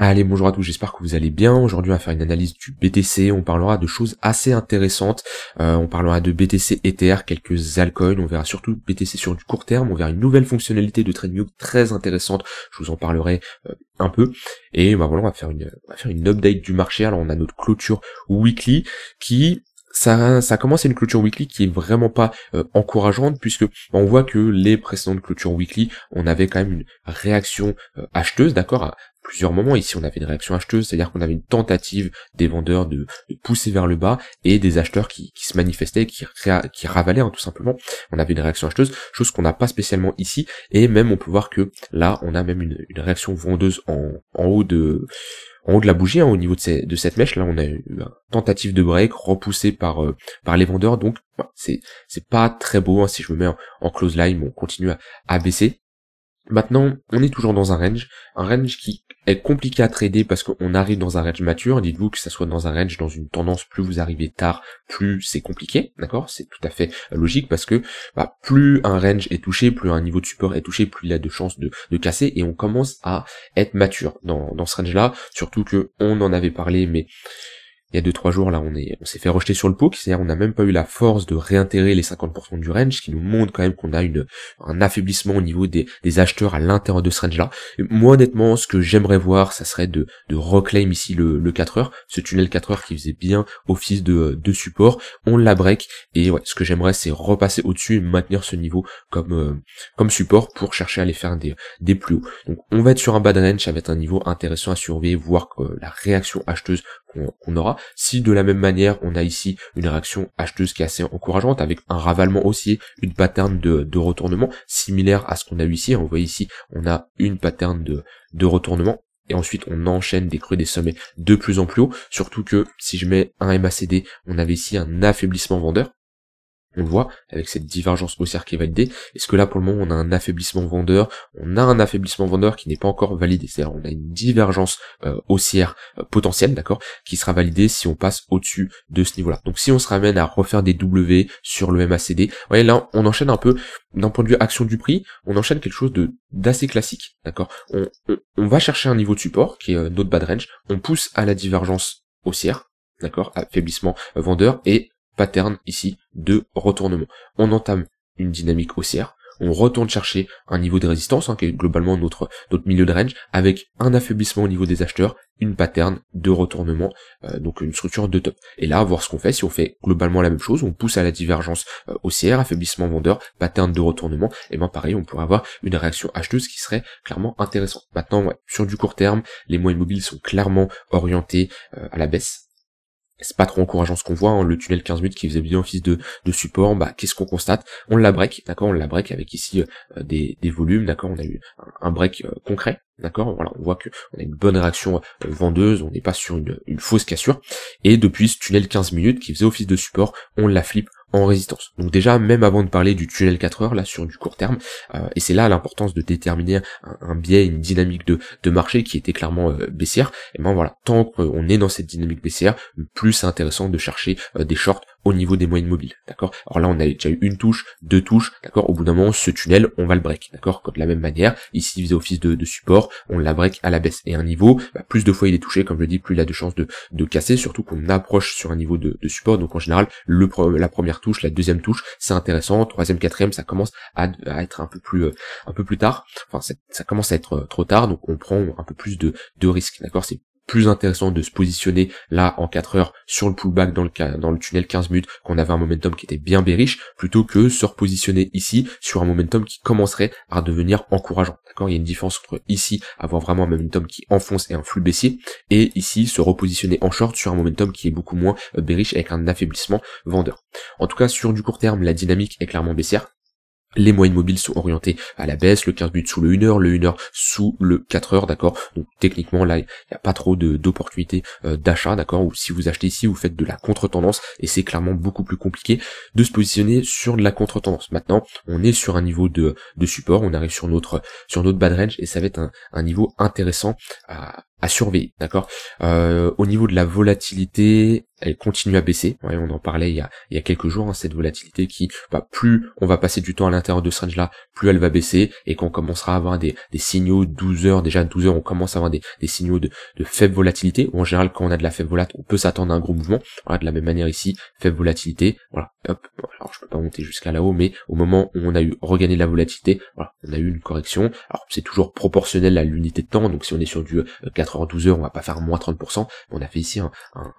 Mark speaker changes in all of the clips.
Speaker 1: Allez, bonjour à tous, j'espère que vous allez bien. Aujourd'hui, on va faire une analyse du BTC. On parlera de choses assez intéressantes. Euh, on parlera de BTC Ether, quelques altcoins. On verra surtout BTC sur du court terme. On verra une nouvelle fonctionnalité de new très intéressante. Je vous en parlerai euh, un peu. Et bah, voilà, on va faire une, faire une update du marché. Alors, on a notre clôture weekly qui ça, ça commence à une clôture weekly qui est vraiment pas euh, encourageante puisque bah, on voit que les précédentes clôtures weekly, on avait quand même une réaction acheteuse, d'accord, plusieurs moments. Ici, on avait une réaction acheteuse, c'est-à-dire qu'on avait une tentative des vendeurs de, pousser vers le bas et des acheteurs qui, se manifestaient, qui, qui ravalaient hein, tout simplement. On avait une réaction acheteuse, chose qu'on n'a pas spécialement ici. Et même, on peut voir que là, on a même une, réaction vendeuse en, haut de en haut de la bougie, hein, au niveau de, de, cette mèche, là on a eu une tentative de break repoussée par, euh, par les vendeurs, donc bah, c'est pas très beau, hein, si je me mets en, close line, on continue à baisser, Maintenant, on est toujours dans un range, un range qui est compliqué à trader parce qu'on arrive dans un range mature. Dites-vous que ça soit dans un range, dans une tendance, plus vous arrivez tard, plus c'est compliqué, d'accord C'est tout à fait euh, logique parce que bah, plus un range est touché, plus un niveau de support est touché, plus il a de chances de, de, casser et on commence à être mature dans, dans ce range-là. Surtout que on en avait parlé, mais il y a deux trois jours là on est on s'est fait rejeter sur le pot, c'est-à-dire on n'a même pas eu la force de réintégrer les 50% du range, ce qui nous montre quand même qu'on a une un affaiblissement au niveau des, des acheteurs à l'intérieur de ce range là. moi honnêtement ce que j'aimerais voir ça serait de, de reclaim ici le, le 4 heures, ce tunnel 4 heures qui faisait bien office de, de support, on la break et ouais ce que j'aimerais c'est repasser au-dessus et maintenir ce niveau comme euh, comme support pour chercher à aller faire des, des plus hauts. Donc on va être sur un bas de range être un niveau intéressant à surveiller, voir euh, la réaction acheteuse on aura. Si de la même manière, on a ici une réaction acheteuse qui est assez encourageante, avec un ravalement aussi, une pattern de, de retournement similaire à ce qu'on a eu ici. On voit ici, on a une pattern de, de retournement et ensuite on enchaîne des creux des sommets de plus en plus haut, surtout que si je mets un MACD, on avait ici un affaiblissement vendeur, on le voit, avec cette divergence haussière qui est validée, est-ce que là pour le moment on a un affaiblissement vendeur, on a un affaiblissement vendeur qui n'est pas encore validé, c'est-à-dire on a une divergence euh, haussière euh, potentielle, d'accord, qui sera validée si on passe au-dessus de ce niveau-là. Donc si on se ramène à refaire des W sur le MACD, vous voyez là on enchaîne un peu, d'un point de vue action du prix, on enchaîne quelque chose de d'assez classique, d'accord on, va chercher un niveau de support, qui est euh, notre bad range, on pousse à la divergence haussière, d'accord, affaiblissement vendeur, et pattern ici de retournement. On entame une dynamique haussière, on retourne chercher un niveau de résistance, hein, qui est globalement notre, notre milieu de range, avec un affaiblissement au niveau des acheteurs, une pattern de retournement, euh, donc une structure de top. Et là, voir ce qu'on fait, si on fait globalement la même chose, on pousse à la divergence euh, haussière, affaiblissement vendeur, pattern de retournement, et eh bien pareil, on pourrait avoir une réaction acheteuse qui serait clairement intéressante. Maintenant, sur du court terme, les moyens mobiles sont clairement orientés euh, à la baisse, c'est pas trop encourageant ce qu'on voit, hein, le tunnel 15 minutes qui faisait bien office de, de support, bah qu'est-ce qu'on constate On la break, d'accord, on la break avec ici euh, des, des, volumes, d'accord, on a eu un, break euh, concret, D'accord Voilà, on voit que a une bonne réaction euh, vendeuse, on n'est pas sur une, fausse cassure. Et depuis ce tunnel 15 minutes qui faisait office de support, on la flippe en résistance. Donc déjà, même avant de parler du tunnel 4 heures, là sur du court terme, euh, et c'est là l'importance de déterminer un, biais, une dynamique de, marché qui était clairement euh, baissière, et ben voilà, tant qu'on est dans cette dynamique baissière, plus c'est intéressant de chercher des shorts au niveau des moyennes mobiles, d'accord Alors là, on a déjà eu une touche, deux touches, d'accord Au bout d'un moment, ce tunnel, on va le break, d'accord De la même manière, ici, vis faisait office de, support, on la break à la baisse. Et un niveau, bah, plus de fois il est touché, comme je dis, plus il a de chances de, de casser, surtout qu'on approche sur un niveau de, support, donc en général, le, la première touche, la deuxième touche, c'est intéressant, troisième, quatrième, ça commence à, à, être un peu plus euh, un peu plus tard, enfin ça, commence à être euh, trop tard, donc on prend un peu plus de, de risques, d'accord C'est plus intéressant de se positionner là en 4 heures sur le pullback dans le, tunnel 15 minutes qu'on avait un momentum qui était bien bearish plutôt que se repositionner ici sur un momentum qui commencerait à devenir encourageant. D'accord Il y a une différence entre ici avoir vraiment un momentum qui enfonce et un flux baissier et ici se repositionner en short sur un momentum qui est beaucoup moins euh, bearish avec un affaiblissement vendeur. En tout cas, sur du court terme, la dynamique est clairement baissière les moyennes mobiles sont orientées à la baisse, le 15 buts sous le 1 heure, le 1 heure sous le 4 heures, d'accord Donc techniquement là, il n'y a pas trop d'opportunités euh, d'achat, d'accord Ou si vous achetez ici, vous faites de la contre-tendance et c'est clairement beaucoup plus compliqué de se positionner sur de la contre-tendance. Maintenant, on est sur un niveau de, support, on arrive sur notre sur notre bad range et ça va être un niveau intéressant à, à surveiller, d'accord euh, Au niveau de la volatilité, elle continue à baisser. on en parlait il y a, il y quelques jours, hein, cette volatilité qui, bah, plus on va passer du temps à l'intérieur de ce range-là, plus elle va baisser et qu'on commencera à avoir des, des signaux 12 heures, déjà 12 heures, on commence à avoir des, signaux de, faible volatilité. Ou en général, quand on a de la faible volatilité, on peut s'attendre à un gros mouvement. Voilà, de la même manière ici, faible volatilité, voilà, hop, alors je peux pas monter jusqu'à là-haut, mais au moment où on a eu regagné la volatilité, voilà, on a eu une correction. Alors c'est toujours proportionnel à l'unité de temps, donc si on est sur du 4 euh, 12 heures on va pas faire moins 30%, on a fait ici un,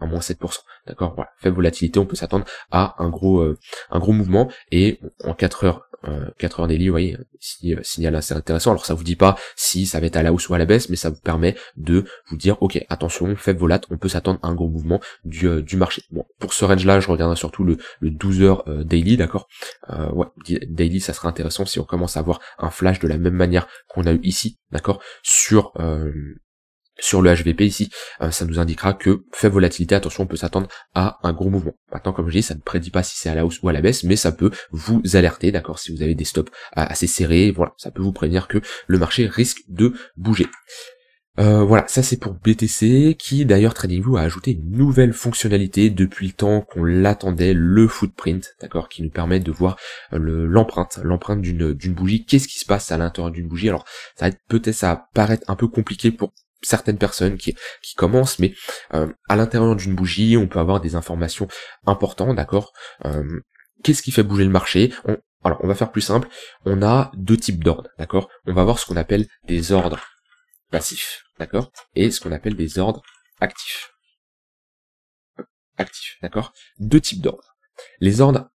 Speaker 1: moins 7%. D'accord Voilà, faible volatilité, on peut s'attendre à un gros euh, un gros mouvement et en 4 heures 4 euh, heures daily, voyez, si, euh, signal assez intéressant. Alors ça vous dit pas si ça va être à la hausse ou à la baisse, mais ça vous permet de vous dire ok attention, faible volat, on peut s'attendre à un gros mouvement du, du marché. Bon, pour ce range là, je regarderai surtout le, le 12 heures daily, d'accord Ouais, daily ça sera intéressant si on commence à avoir un flash de la même manière qu'on a eu ici, d'accord Sur sur le HVP ici, euh, ça nous indiquera que fait volatilité, attention, on peut s'attendre à un gros mouvement. Maintenant, comme je dis, ça ne prédit pas si c'est à la hausse ou à la baisse, mais ça peut vous alerter, d'accord, si vous avez des stops euh, assez serrés, voilà, ça peut vous prévenir que le marché risque de bouger. Euh, voilà, ça c'est pour BTC, qui d'ailleurs TradingView a ajouté une nouvelle fonctionnalité depuis le temps qu'on l'attendait, le footprint, d'accord, qui nous permet de voir l'empreinte, l'empreinte d'une bougie, qu'est-ce qui se passe à l'intérieur d'une bougie. Alors ça va peut-être ça va paraître un peu compliqué pour certaines personnes qui, qui commencent, mais euh, à l'intérieur d'une bougie, on peut avoir des informations importantes, d'accord euh, Qu'est-ce qui fait bouger le marché on, Alors, on va faire plus simple. On a deux types d'ordres, d'accord On va avoir ce qu'on appelle des ordres passifs, d'accord Et ce qu'on appelle des ordres actifs. Actifs, d'accord Deux types d'ordres. Les ordres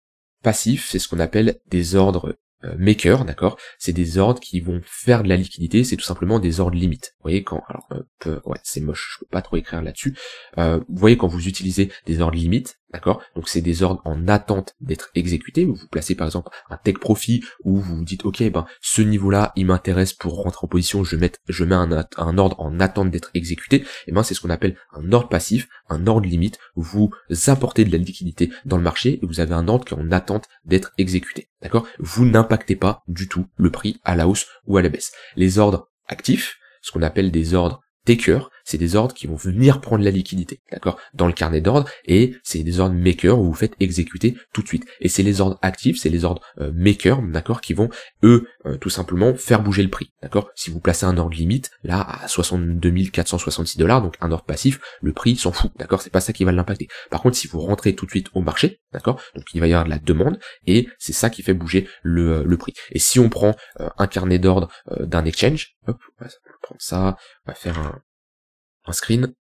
Speaker 1: passifs, c'est ce qu'on appelle des ordres euh, maker, d'accord C'est des ordres qui vont faire de la liquidité, c'est tout simplement des ordres limites. Vous voyez quand alors euh, ouais, c'est moche, je peux pas trop écrire là-dessus. Euh, vous voyez quand vous utilisez des ordres limites, D'accord Donc c'est des ordres en attente d'être exécutés. Vous vous placez par exemple un tech profit où vous vous dites ok ben ce niveau-là il m'intéresse pour rentrer en position, je mets, je mets un, ordre en attente d'être exécuté. Et eh ben c'est ce qu'on appelle un ordre passif, un ordre limite. Vous apportez de la liquidité dans le marché et vous avez un ordre qui est en attente d'être exécuté. D'accord Vous n'impactez pas du tout le prix à la hausse ou à la baisse. Les ordres actifs, ce qu'on appelle des ordres takers, c'est des ordres qui vont venir prendre la liquidité, d'accord, dans le carnet d'ordre, et c'est des ordres maker où vous faites exécuter tout de suite. Et c'est les ordres actifs, c'est les ordres euh, maker, d'accord, qui vont, eux, euh, tout simplement faire bouger le prix, d'accord. Si vous placez un ordre limite, là, à 62 466 dollars, donc un ordre passif, le prix s'en fout, d'accord, c'est pas ça qui va l'impacter. Par contre, si vous rentrez tout de suite au marché, d'accord, donc il va y avoir de la demande, et c'est ça qui fait bouger le, euh, le prix. Et si on prend euh, un carnet d'ordre d'un exchange, hop, on va prendre ça, on va faire un, un screen.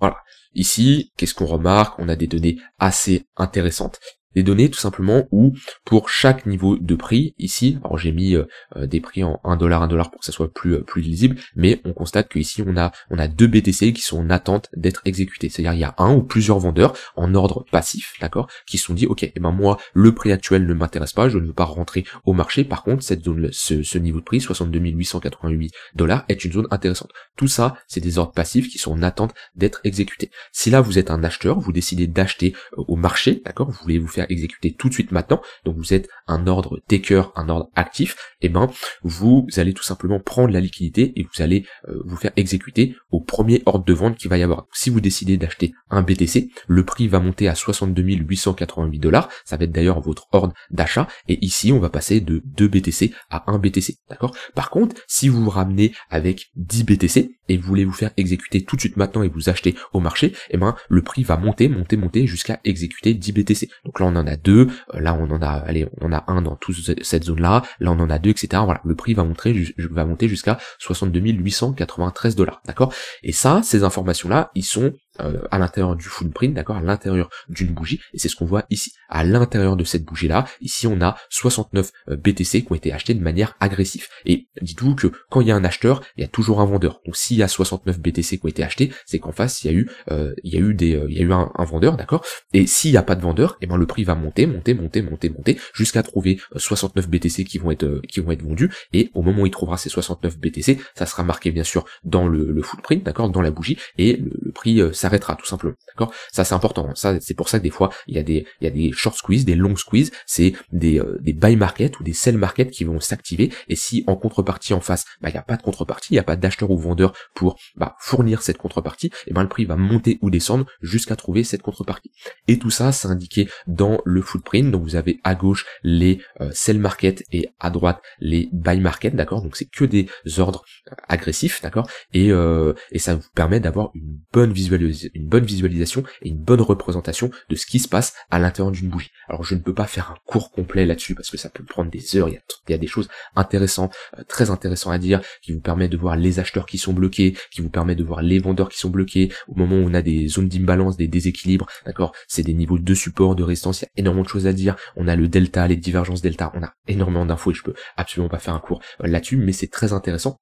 Speaker 1: Voilà. Ici, qu'est-ce qu'on remarque On a des données assez intéressantes des données tout simplement où pour chaque niveau de prix ici, alors j'ai mis euh, des prix en 1 dollar 1 dollar pour que ça soit plus euh, plus lisible, mais on constate que ici on a on a deux BTC qui sont en attente d'être exécutés, c'est-à-dire il y a un ou plusieurs vendeurs en ordre passif, d'accord, qui se sont dit ok, eh ben moi le prix actuel ne m'intéresse pas, je ne veux pas rentrer au marché, par contre cette zone ce, ce niveau de prix 62 888 dollars est une zone intéressante. Tout ça c'est des ordres passifs qui sont en attente d'être exécutés. Si là vous êtes un acheteur, vous décidez d'acheter euh, au marché, d'accord, vous voulez vous faire exécuter tout de suite maintenant, donc vous êtes un ordre taker, un ordre actif, et eh ben vous allez tout simplement prendre la liquidité et vous allez euh, vous faire exécuter au premier ordre de vente qui va y avoir. Si vous décidez d'acheter un BTC, le prix va monter à 62 888 dollars, ça va être d'ailleurs votre ordre d'achat, et ici on va passer de 2 BTC à 1 BTC, d'accord Par contre, si vous vous ramenez avec 10 BTC et vous voulez vous faire exécuter tout de suite maintenant et vous acheter au marché, et eh ben le prix va monter, monter, monter jusqu'à exécuter 10 BTC. Donc là on en a deux, euh, là on en a, allez, on a un dans toute cette zone-là, là on en a deux, etc. Voilà, le prix va monter, va monter jusqu'à 62 893 dollars, d'accord Et ça, ces informations-là, ils sont euh, à l'intérieur du footprint, d'accord, à l'intérieur d'une bougie, et c'est ce qu'on voit ici, à l'intérieur de cette bougie-là, ici on a 69 euh, BTC qui ont été achetés de manière agressive. Et dites-vous que quand il y a un acheteur, il y a toujours un vendeur. Donc s'il y a 69 BTC qui ont été achetés, c'est qu'en face il y a eu, euh, il y a eu des, il y a eu un, vendeur, d'accord. Et s'il n'y a pas de vendeur, et eh ben le prix va monter, monter, monter, monter, monter, jusqu'à trouver 69 BTC qui vont être, qui vont être vendus. Et au moment où il trouvera ces 69 BTC, ça sera marqué bien sûr dans le, le footprint, d'accord, dans la bougie, et le prix ça arrêtera tout simplement. D'accord Ça c'est important. Ça c'est pour ça que des fois il y a des il y a des short squeeze, des long squeeze, c'est des euh, des buy market ou des sell market qui vont s'activer et si en contrepartie en face, bah il n'y a pas de contrepartie, il n'y a pas d'acheteur ou vendeur pour bah, fournir cette contrepartie, et eh ben le prix va monter ou descendre jusqu'à trouver cette contrepartie. Et tout ça c'est indiqué dans le footprint. Donc vous avez à gauche les euh, sell market et à droite les buy market, d'accord Donc c'est que des ordres euh, agressifs, d'accord et, et ça vous permet d'avoir une bonne visualisation une bonne visualisation et une bonne représentation de ce qui se passe à l'intérieur d'une bougie. Alors je ne peux pas faire un cours complet là-dessus parce que ça peut prendre des heures, il y a, des choses intéressantes, euh, très intéressantes à dire, qui vous permet de voir les acheteurs qui sont bloqués, qui vous permet de voir les vendeurs qui sont bloqués, au moment où on a des zones d'imbalance, des déséquilibres, d'accord C'est des niveaux de support, de résistance, il y a énormément de choses à dire, on a le delta, les divergences delta, on a énormément d'infos et je peux absolument pas faire un cours euh, là-dessus, mais c'est très intéressant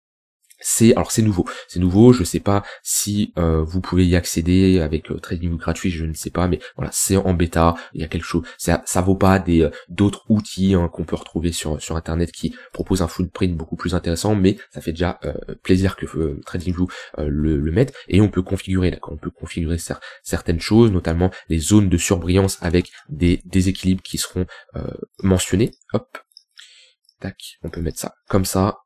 Speaker 1: c'est alors c'est nouveau, c'est nouveau. Je ne sais pas si euh, vous pouvez y accéder avec TradingView gratuit, je ne sais pas, mais voilà, c'est en bêta. Il y a quelque chose, ça, vaut pas des euh, d'autres outils hein, qu'on peut retrouver sur sur internet qui proposent un footprint beaucoup plus intéressant, mais ça fait déjà euh, plaisir que TradingView le, le mette et on peut configurer, d'accord, on peut configurer certaines choses, notamment les zones de surbrillance avec des déséquilibres qui seront mentionnés. Hop, tac, on peut mettre ça comme ça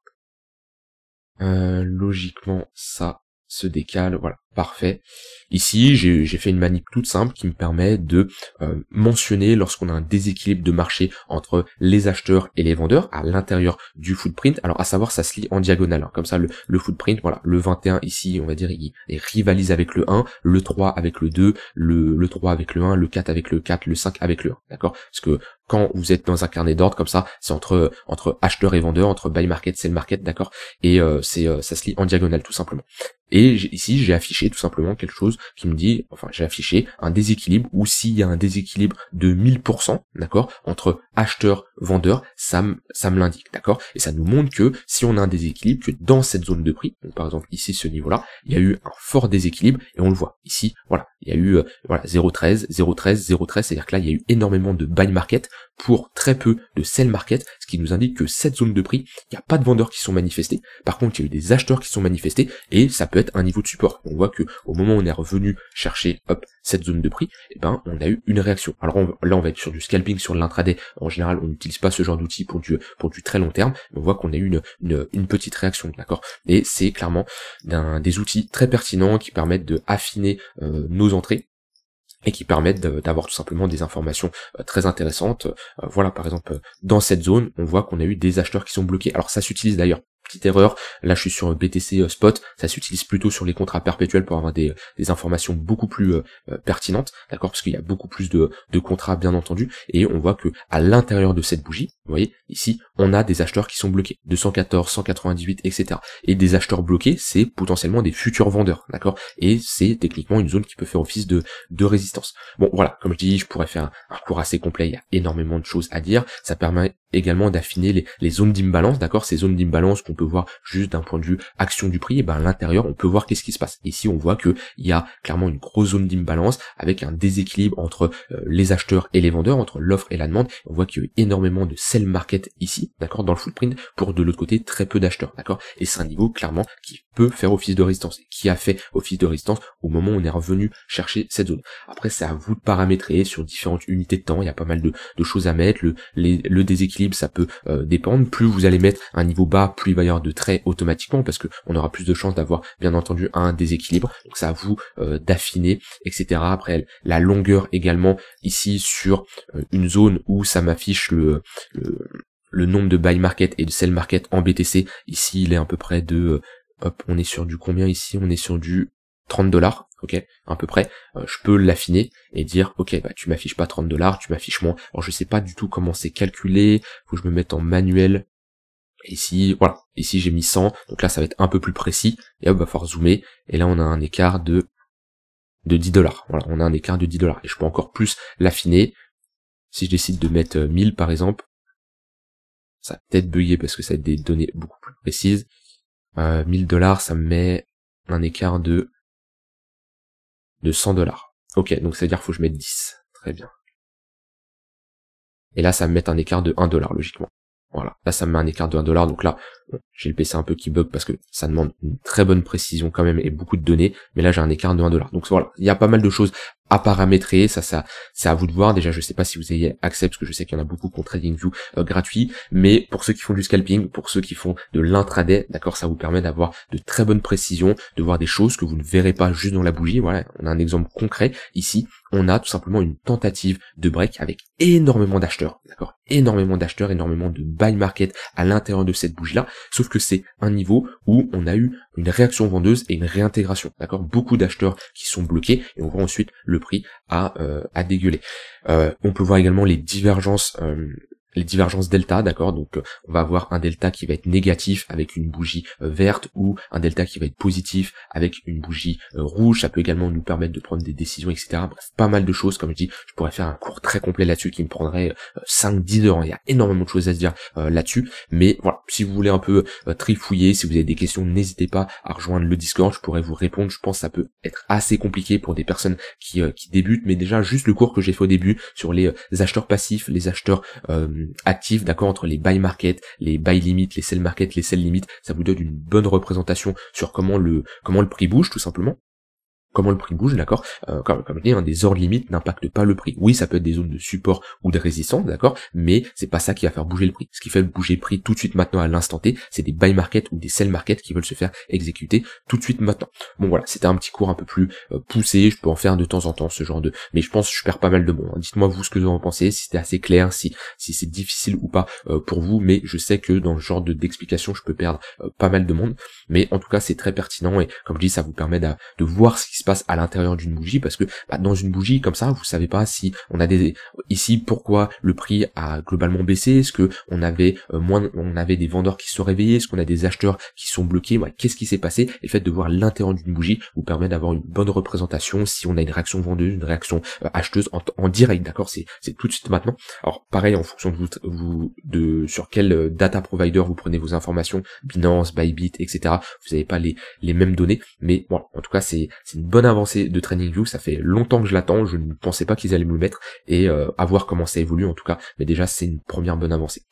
Speaker 1: euh, logiquement, ça se décale, voilà, parfait. Ici, j'ai fait une manip toute simple qui me permet de euh, mentionner lorsqu'on a un déséquilibre de marché entre les acheteurs et les vendeurs à l'intérieur du footprint. Alors à savoir, ça se lit en diagonale. Hein. Comme ça, le, footprint, voilà, le 21 ici, on va dire, il, rivalise avec le 1, le 3 avec le 2, le, le 3 avec le 1, le 4 avec le 4, le 5 avec le 1. D'accord Parce que quand vous êtes dans un carnet d'ordre comme ça, c'est entre entre acheteurs et vendeurs, entre buy market, sell market, d'accord Et euh, c'est euh, ça se lit en diagonale tout simplement. Et ici, j'ai affiché tout simplement quelque chose qui me dit, enfin, j'ai affiché un déséquilibre ou s'il y a un déséquilibre de 1000%, d'accord, entre acheteur, vendeur, ça me, ça me l'indique, d'accord? Et ça nous montre que si on a un déséquilibre, que dans cette zone de prix, par exemple ici, ce niveau-là, il y a eu un fort déséquilibre et on le voit ici, voilà, il y a eu, euh, voilà, 0,13, 0,13, 0,13, c'est-à-dire que là, il y a eu énormément de buy market pour très peu de sell market, ce qui nous indique que cette zone de prix, il n'y a pas de vendeurs qui sont manifestés. Par contre, il y a eu des acheteurs qui sont manifestés et ça peut être un niveau de support. On voit que au moment où on est revenu chercher cette zone de prix, eh ben, on a eu une réaction. Alors là, on va être sur du scalping, sur de l'intraday. En général, on n'utilise pas ce genre d'outil pour du, pour très long terme. On voit qu'on a eu une, petite réaction, d'accord Et c'est clairement des outils très pertinents qui permettent de affiner euh, nos entrées et qui permettent d'avoir tout simplement des informations euh, très intéressantes. Euh, voilà, par exemple, euh, dans cette zone, on voit qu'on a eu des acheteurs qui sont bloqués. Alors ça s'utilise d'ailleurs petite erreur. Là, je suis sur BTC euh, Spot. Ça s'utilise plutôt sur les contrats perpétuels pour avoir des, euh, informations beaucoup plus euh, pertinentes, d'accord Parce qu'il y a beaucoup plus de, contrats, bien entendu. Et on voit que à l'intérieur de cette bougie, vous voyez, ici, on a des acheteurs qui sont bloqués. 214, 198, etc. Et des acheteurs bloqués, c'est potentiellement des futurs vendeurs, d'accord Et c'est techniquement une zone qui peut faire office de, résistance. Bon, voilà, comme je dis, je pourrais faire un, un cours assez complet. Il y a énormément de choses à dire. Ça permet également d'affiner les, zones d'imbalance, d'accord Ces zones d'imbalance qu'on peut voir juste d'un point de vue action du prix, et eh ben à l'intérieur, on peut voir qu'est-ce qui se passe. Ici, on voit qu'il y a clairement une grosse zone d'imbalance avec un déséquilibre entre euh, les acheteurs et les vendeurs, entre l'offre et la demande. On voit qu'il y a eu énormément de sell market ici, d'accord, dans le footprint, pour de l'autre côté, très peu d'acheteurs, d'accord Et c'est un niveau clairement qui peut faire office de résistance, qui a fait office de résistance au moment où on est revenu chercher cette zone. Après, c'est à vous de paramétrer sur différentes unités de temps, il y a pas mal de, de choses à mettre, le, le déséquilibre ça peut euh, dépendre. Plus vous allez mettre un niveau bas, plus il va y avoir de traits automatiquement parce que on aura plus de chances d'avoir bien entendu un déséquilibre. Donc ça à vous euh, d'affiner, etc. Après la longueur également ici sur euh, une zone où ça m'affiche le, le, le nombre de buy market et de sell market en BTC. Ici il est à peu près de hop, on est sur du combien ici On est sur du 30 dollars ok, à peu près, euh, je peux l'affiner et dire, ok, bah, tu m'affiches pas 30 dollars, tu m'affiches moins. Alors je sais pas du tout comment c'est calculé, faut que je me mette en manuel. Ici, voilà, ici j'ai mis 100, donc là ça va être un peu plus précis, et hop, va falloir zoomer, et là on a un écart de, de 10 dollars, voilà, on a un écart de 10 dollars, et je peux encore plus l'affiner, si je décide de mettre 1000 euh, par exemple, ça va peut-être bugger parce que ça va des données beaucoup plus précises, euh, 1000 dollars ça me met un écart de de 100 dollars. Ok, donc ça veut dire faut que je mette 10. Très bien. Et là, ça me met un écart de 1 dollar, logiquement. Voilà. Là, ça me met un écart de 1 dollar. Donc là, j'ai le PC un peu qui bug parce que ça demande une très bonne précision quand même et beaucoup de données. Mais là, j'ai un écart de 1 dollar. Donc voilà. Il y a pas mal de choses à paramétrer, ça, ça, c'est à vous de voir. Déjà, je sais pas si vous avez accès, parce que je sais qu'il y en a beaucoup pour TradingView view euh, gratuit, mais pour ceux qui font du scalping, pour ceux qui font de l'intraday, d'accord, ça vous permet d'avoir de très bonnes précisions, de voir des choses que vous ne verrez pas juste dans la bougie. Voilà, on a un exemple concret ici. On a tout simplement une tentative de break avec énormément d'acheteurs, d'accord, énormément d'acheteurs, énormément de buy market à l'intérieur de cette bougie là. Sauf que c'est un niveau où on a eu une réaction vendeuse et une réintégration, d'accord, beaucoup d'acheteurs qui sont bloqués et on voit ensuite le prix à euh, dégueuler. Euh, on peut voir également les divergences euh, les divergences delta, d'accord Donc on va avoir un delta qui va être négatif avec une bougie euh, verte ou un delta qui va être positif avec une bougie euh, rouge. Ça peut également nous permettre de prendre des décisions, etc. Bref, pas mal de choses. Comme je dis, je pourrais faire un cours très complet là-dessus qui me prendrait 5-10 euh, heures. Il y a énormément de choses à se dire là-dessus. Mais voilà, si vous voulez un peu trifouiller, si vous avez des questions, n'hésitez pas à rejoindre le Discord. Je pourrais vous répondre. Je pense que ça peut être assez compliqué pour des personnes qui, débutent. Mais déjà, juste le cours que j'ai fait au début sur les acheteurs passifs, les acheteurs actif d'accord, entre les buy market, les buy limit, les sell market, les sell limit, ça vous donne une bonne représentation sur comment le comment le prix bouge tout simplement comment le prix bouge, d'accord euh, comme, comme, je dis, hein, des ordres limites n'impactent pas le prix. Oui, ça peut être des zones de support ou de résistance, d'accord Mais c'est pas ça qui va faire bouger le prix. Ce qui fait bouger le prix tout de suite maintenant à l'instant T, c'est des buy market ou des sell market qui veulent se faire exécuter tout de suite maintenant. Bon voilà, c'était un petit cours un peu plus euh, poussé, je peux en faire de temps en temps ce genre de... Mais je pense que je perds pas mal de monde. Hein. Dites-moi vous ce que vous en pensez, si c'était assez clair, si, si c'est difficile ou pas euh, pour vous, mais je sais que dans le genre d'explication, je peux perdre euh, pas mal de monde. Mais en tout cas, c'est très pertinent et comme je dis, ça vous permet de, de voir ce qui se passe à l'intérieur d'une bougie, parce que bah, dans une bougie comme ça, vous savez pas si on a des ici pourquoi le prix a globalement baissé, est-ce que on avait euh, moins, on avait des vendeurs qui se réveillés est-ce qu'on a des acheteurs qui sont bloqués, moi qu'est-ce qui s'est passé Et le fait de voir l'intérieur d'une bougie vous permet d'avoir une bonne représentation si on a une réaction vendeuse, une réaction euh, acheteuse en, direct, d'accord C'est tout de suite maintenant. Alors pareil en fonction de vous, vous de sur quel euh, data provider vous prenez vos informations, Binance, Bybit, etc. Vous n'avez pas les, les mêmes données, mais voilà en tout cas c'est une bonne avancée de Training View, ça fait longtemps que je l'attends, je ne pensais pas qu'ils allaient me le mettre, et euh, à voir comment ça évolue en tout cas, mais déjà c'est une première bonne avancée.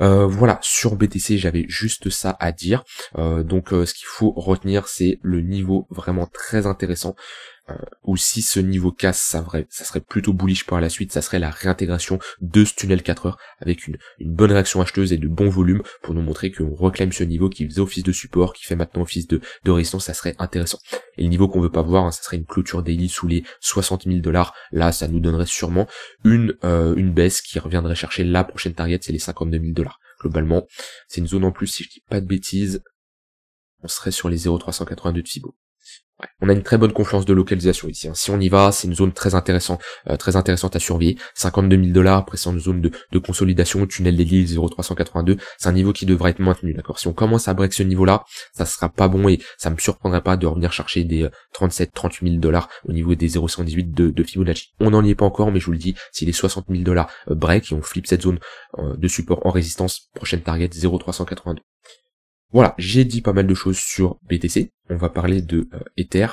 Speaker 1: Euh, voilà, sur BTC j'avais juste ça à dire. Euh, donc euh, ce qu'il faut retenir c'est le niveau vraiment très intéressant. Euh, ou si ce niveau casse, ça, ça serait plutôt bullish par la suite, ça serait la réintégration de ce tunnel 4 heures avec une, bonne réaction acheteuse et de bon volume pour nous montrer qu'on reclame ce niveau qui faisait office de support, qui fait maintenant office de, de résistance, ça serait intéressant. Et le niveau qu'on veut pas voir, hein, ça serait une clôture daily sous les 60 000 dollars. Là, ça nous donnerait sûrement une, euh, une baisse qui reviendrait chercher la prochaine target, c'est les 52 000 dollars. Globalement, c'est une zone en plus, si je dis pas de bêtises, on serait sur les 0,382 de Fibo. On a une très bonne confiance de localisation ici. Hein. Si on y va, c'est une zone très intéressante, euh, très intéressante à surveiller. 52 000 dollars, après zone de, consolidation, tunnel des îles 0382. C'est un niveau qui devrait être maintenu, d'accord. Si on commence à break ce niveau-là, ça sera pas bon et ça me surprendrait pas de revenir chercher des 37, 38 000 dollars au niveau des 0,118 de, de, Fibonacci. On n'en y est pas encore, mais je vous le dis, si les 60 000 dollars euh, break et on flippe cette zone euh, de support en résistance, prochaine target 0,382. Voilà, j'ai dit pas mal de choses sur BTC. On va parler de euh, Ether,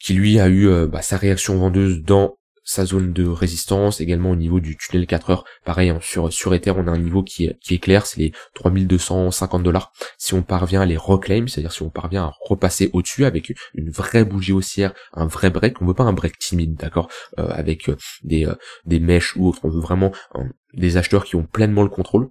Speaker 1: qui lui a eu euh, bah, sa réaction vendeuse dans sa zone de résistance, également au niveau du tunnel 4 heures. Pareil, hein, sur, sur Ether, on a un niveau qui est, qui est clair, c'est les 3250 dollars. Si on parvient à les reclaim, c'est-à-dire si on parvient à repasser au-dessus avec une vraie bougie haussière, un vrai break, on veut pas un break timide, d'accord, euh, avec des, des mèches ou autre, on veut vraiment hein, des acheteurs qui ont pleinement le contrôle,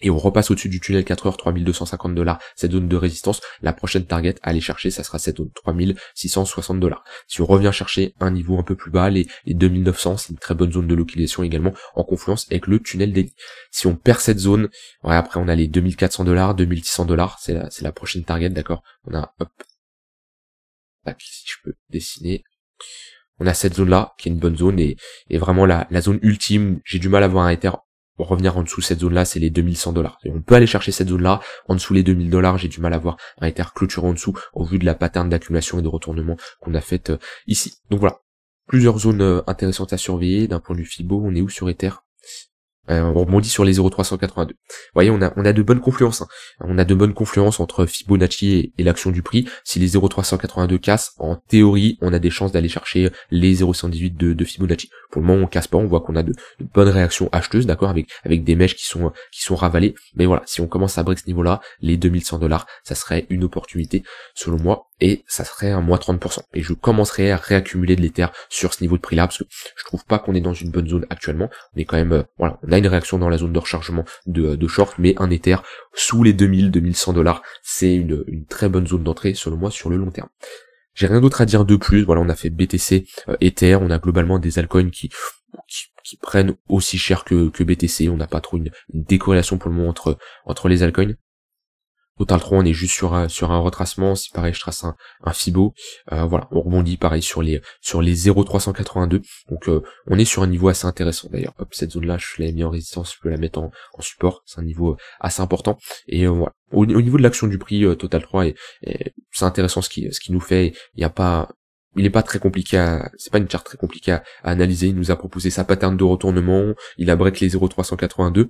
Speaker 1: et on repasse au-dessus du tunnel 4 heures, 3250 dollars, cette zone de résistance, la prochaine target à aller chercher, ça sera cette zone 3660 dollars. Si on revient chercher un niveau un peu plus bas, les, 2900, c'est une très bonne zone de localisation également, en confluence avec le tunnel des Si on perd cette zone, ouais, après on a les 2400 dollars, 2600 dollars, c'est la, la prochaine target, d'accord On a, hop, tac, si je peux dessiner, on a cette zone là qui est une bonne zone et, et vraiment la, la zone ultime j'ai du mal à voir un Ether pour revenir en dessous de cette zone-là, c'est les 2100 dollars. Et on peut aller chercher cette zone-là. En dessous les 2000 dollars, j'ai du mal à voir un Ether clôturé en dessous au vu de la pattern d'accumulation et de retournement qu'on a faite euh, ici. Donc voilà. Plusieurs zones euh, intéressantes à surveiller. D'un point de vue FIBO, on est où sur Ether euh, on rebondit sur les 0,382. Vous voyez, on a, on a de bonnes confluences. Hein. On a de bonnes confluences entre Fibonacci et, l'action du prix. Si les 0,382 cassent, en théorie, on a des chances d'aller chercher les 0,118 de, de, Fibonacci. Pour le moment, on casse pas. On voit qu'on a de, bonnes réactions acheteuses, d'accord, avec, avec des mèches qui sont, qui sont ravalées. Mais voilà, si on commence à break ce niveau-là, les 2100 dollars, ça serait une opportunité, selon moi, et ça serait un moins 30%. Et je commencerai à réaccumuler de l'Ether sur ce niveau de prix là, parce que je trouve pas qu'on est dans une bonne zone actuellement. On est quand même, euh, voilà, on a une réaction dans la zone de rechargement de, euh, short, mais un Ether sous les 2000-2100 dollars, c'est une, très bonne zone d'entrée, selon moi, sur le long terme. J'ai rien d'autre à dire de plus, voilà, on a fait BTC, euh, Ether, on a globalement des altcoins qui, qui prennent aussi cher que, BTC. On n'a pas trop une, une, décorrélation pour le moment entre, entre les altcoins. Total 3, on est juste sur un, sur un retracement. Si pareil, je trace un, un Fibo. Euh, voilà, on rebondit pareil sur les sur les 0,382. Donc euh, on est sur un niveau assez intéressant d'ailleurs. cette zone-là, je l'ai mis en résistance, je peux la mettre en, en support. C'est un niveau euh, assez important. Et voilà. Au, niveau de l'action du prix, Total 3, et, c'est intéressant ce qui ce qui nous fait. Il n'y a pas il n'est pas très compliqué c'est pas une charte très compliquée à, analyser. Il nous a proposé sa pattern de retournement. Il a break les 0,382.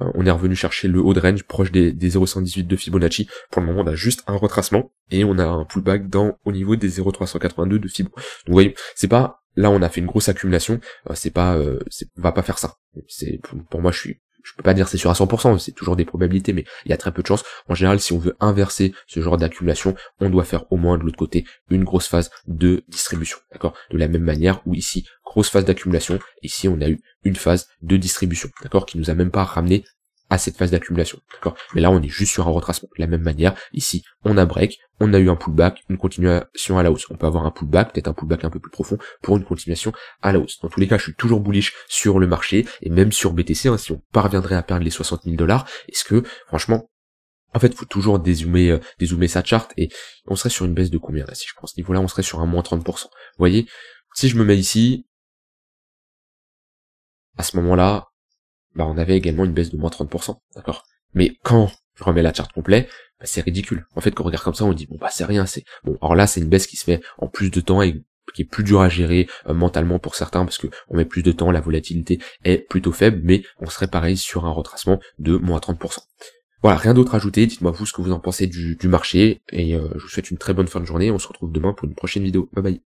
Speaker 1: Euh, on est revenu chercher le haut de range proche des, 0,118 de Fibonacci. Pour le moment, on a juste un retracement et on a un pullback dans, au niveau des 0,382 de Fibonacci. Donc, vous voyez, c'est pas, là, on a fait une grosse accumulation. Euh, c'est pas, euh, va pas faire ça. C'est, pour moi, je suis je peux pas dire c'est sûr à 100%, c'est toujours des probabilités, mais il y a très peu de chances. En général, si on veut inverser ce genre d'accumulation, on doit faire au moins de l'autre côté une grosse phase de distribution, d'accord De la même manière où ici, grosse phase d'accumulation, ici on a eu une phase de distribution, d'accord Qui nous a même pas ramené à cette phase d'accumulation. D'accord Mais là, on est juste sur un retracement. De la même manière, ici, on a break, on a eu un pullback, une continuation à la hausse. On peut avoir un pullback, peut-être un pullback un peu plus profond, pour une continuation à la hausse. Dans tous les cas, je suis toujours bullish sur le marché, et même sur BTC, hein. si on parviendrait à perdre les 60 000 dollars, est-ce que, franchement, en fait, faut toujours dézoomer, euh, dézoomer sa charte, et on serait sur une baisse de combien là Si je pense ce niveau-là, on serait sur un moins 30%. Vous voyez, si je me mets ici, à ce moment-là, bah on avait également une baisse de moins 30%, d'accord Mais quand je remets la charte complète, bah, c'est ridicule. En fait, quand on regarde comme ça, on dit bon bah c'est rien, c'est bon. Alors là, c'est une baisse qui se fait en plus de temps et qui est plus dur à gérer euh, mentalement pour certains parce que on met plus de temps, la volatilité est plutôt faible, mais on serait pareil sur un retracement de moins 30%. Voilà, rien d'autre à ajouter, dites-moi vous ce que vous en pensez du, marché, et euh, je vous souhaite une très bonne fin de journée, on se retrouve demain pour une prochaine vidéo. Bye bye